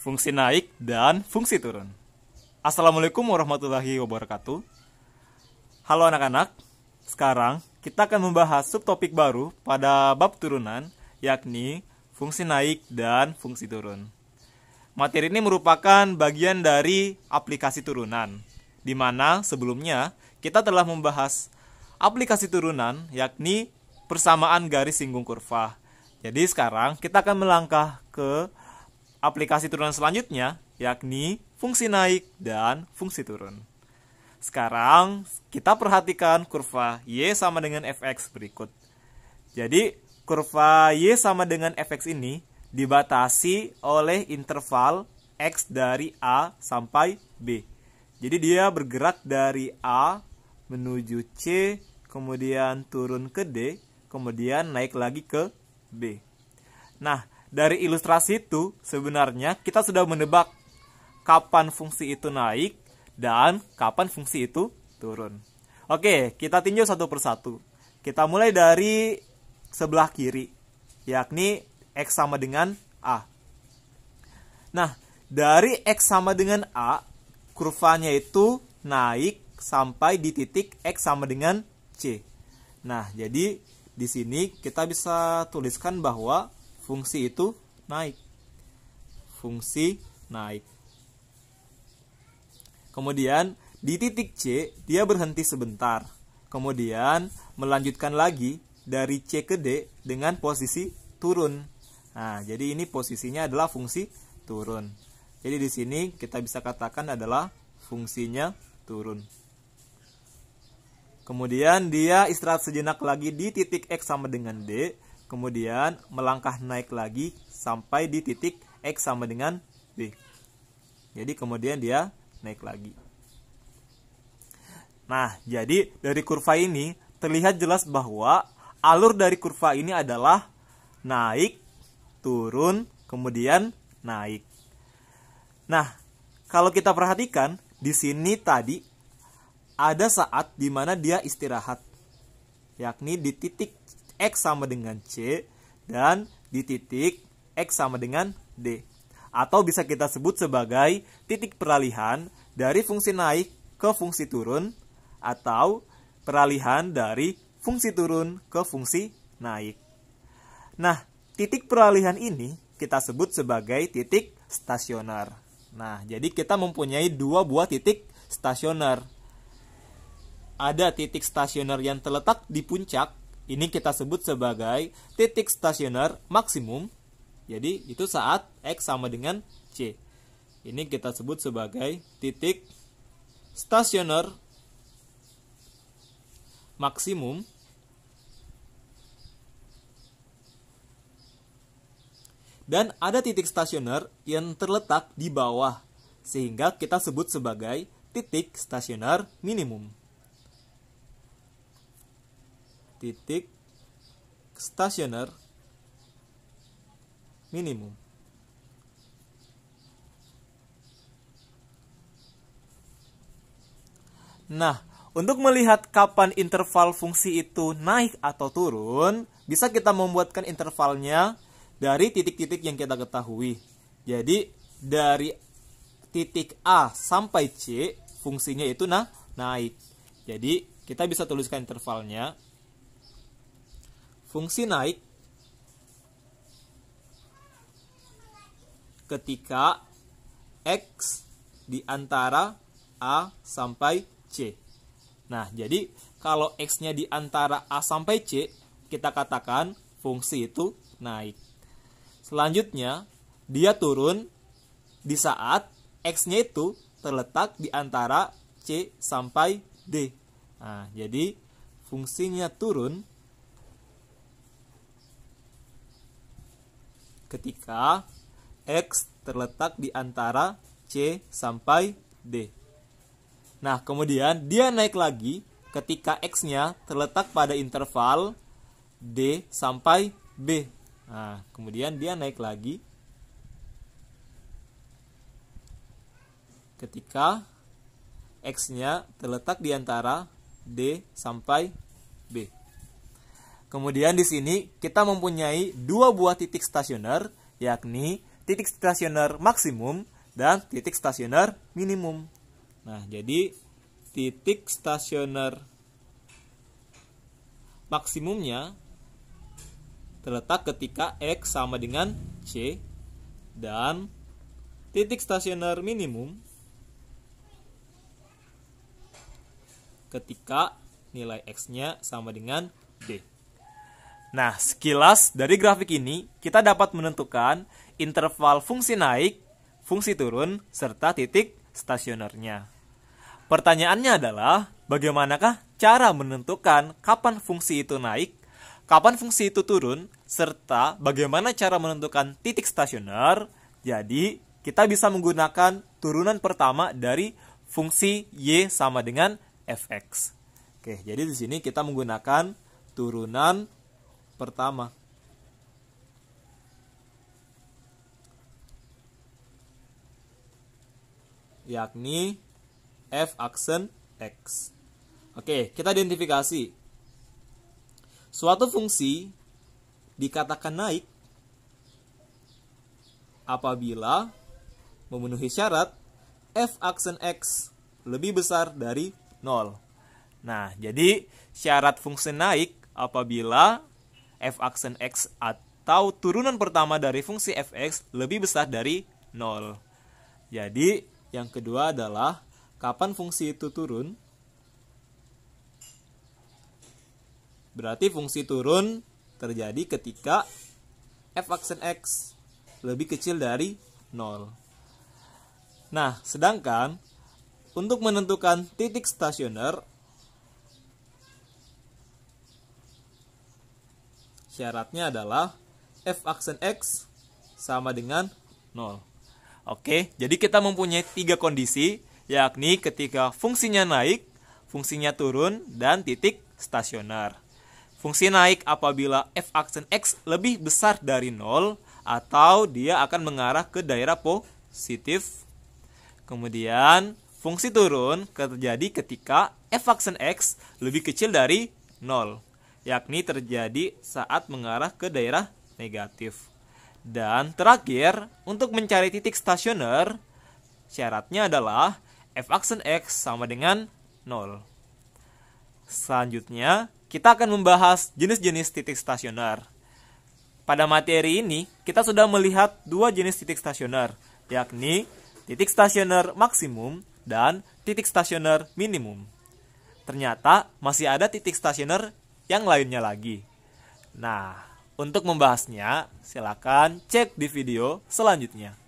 fungsi naik dan fungsi turun. Assalamualaikum warahmatullahi wabarakatuh. Halo anak-anak, sekarang kita akan membahas subtopik baru pada bab turunan, yakni fungsi naik dan fungsi turun. Materi ini merupakan bagian dari aplikasi turunan, di mana sebelumnya kita telah membahas aplikasi turunan, yakni persamaan garis singgung kurva. Jadi sekarang kita akan melangkah ke aplikasi turunan selanjutnya, yakni fungsi naik dan fungsi turun. Sekarang kita perhatikan kurva Y sama dengan fx berikut. Jadi, kurva Y sama dengan fx ini dibatasi oleh interval x dari A sampai B. Jadi dia bergerak dari A menuju C, kemudian turun ke D, kemudian naik lagi ke B. Nah, dari ilustrasi itu sebenarnya kita sudah menebak kapan fungsi itu naik dan kapan fungsi itu turun. Oke, kita tinjau satu persatu. Kita mulai dari sebelah kiri, yakni X sama dengan A. Nah, dari X sama dengan A, kurvanya itu naik sampai di titik X sama dengan C. Nah, jadi di sini kita bisa tuliskan bahwa fungsi itu naik. Fungsi naik. Kemudian di titik C dia berhenti sebentar. Kemudian melanjutkan lagi dari C ke D dengan posisi turun. Nah, jadi ini posisinya adalah fungsi turun. Jadi di sini kita bisa katakan adalah fungsinya turun. Kemudian dia istirahat sejenak lagi di titik X sama dengan D Kemudian melangkah naik lagi sampai di titik X sama dengan B. Jadi kemudian dia naik lagi. Nah, jadi dari kurva ini terlihat jelas bahwa alur dari kurva ini adalah naik, turun, kemudian naik. Nah, kalau kita perhatikan di sini tadi ada saat di mana dia istirahat, yakni di titik X sama dengan C dan di titik X sama dengan D. Atau bisa kita sebut sebagai titik peralihan dari fungsi naik ke fungsi turun atau peralihan dari fungsi turun ke fungsi naik. Nah, titik peralihan ini kita sebut sebagai titik stasioner. Nah, jadi kita mempunyai dua buah titik stasioner. Ada titik stasioner yang terletak di puncak ini kita sebut sebagai titik stasioner maksimum. Jadi itu saat X sama dengan C. Ini kita sebut sebagai titik stasioner maksimum dan ada titik stasioner yang terletak di bawah, sehingga kita sebut sebagai titik stasioner minimum titik stasioner minimum. Nah, untuk melihat kapan interval fungsi itu naik atau turun, bisa kita membuatkan intervalnya dari titik-titik yang kita ketahui. Jadi, dari titik A sampai C, fungsinya itu nah, naik. Jadi, kita bisa tuliskan intervalnya Fungsi naik ketika X di antara A sampai C. Nah, jadi kalau X-nya di antara A sampai C, kita katakan fungsi itu naik. Selanjutnya, dia turun di saat X-nya itu terletak di antara C sampai D. Nah, jadi fungsinya turun ketika X terletak di antara C sampai D. Nah, kemudian dia naik lagi ketika X-nya terletak pada interval D sampai B. Nah, kemudian dia naik lagi ketika X-nya terletak di antara D sampai B. Kemudian di sini kita mempunyai dua buah titik stasioner, yakni titik stasioner maksimum dan titik stasioner minimum. Nah, jadi titik stasioner maksimumnya terletak ketika X sama dengan C dan titik stasioner minimum ketika nilai X-nya sama dengan D. Nah, sekilas dari grafik ini, kita dapat menentukan interval fungsi naik, fungsi turun, serta titik stasionernya. Pertanyaannya adalah, bagaimanakah cara menentukan kapan fungsi itu naik, kapan fungsi itu turun, serta bagaimana cara menentukan titik stasioner? Jadi, kita bisa menggunakan turunan pertama dari fungsi y sama dengan fx. Oke, jadi di sini kita menggunakan turunan pertama. yakni f aksen x. Oke, kita identifikasi. Suatu fungsi dikatakan naik apabila memenuhi syarat f aksen x lebih besar dari 0. Nah, jadi syarat fungsi naik apabila f aksen x atau turunan pertama dari fungsi fx lebih besar dari 0. Jadi, yang kedua adalah kapan fungsi itu turun? Berarti fungsi turun terjadi ketika f aksen x lebih kecil dari 0. Nah, sedangkan untuk menentukan titik stasioner Syaratnya adalah f aksen x sama dengan 0. Oke, jadi kita mempunyai tiga kondisi, yakni ketika fungsinya naik, fungsinya turun, dan titik stasioner. Fungsi naik apabila f aksen x lebih besar dari 0 atau dia akan mengarah ke daerah positif. Kemudian, fungsi turun terjadi ketika f aksen x lebih kecil dari 0 yakni terjadi saat mengarah ke daerah negatif. Dan terakhir, untuk mencari titik stasioner, syaratnya adalah f aksen x sama dengan 0. Selanjutnya, kita akan membahas jenis-jenis titik stasioner. Pada materi ini, kita sudah melihat dua jenis titik stasioner, yakni titik stasioner maksimum dan titik stasioner minimum. Ternyata masih ada titik stasioner yang lainnya lagi. Nah, untuk membahasnya, silakan cek di video selanjutnya.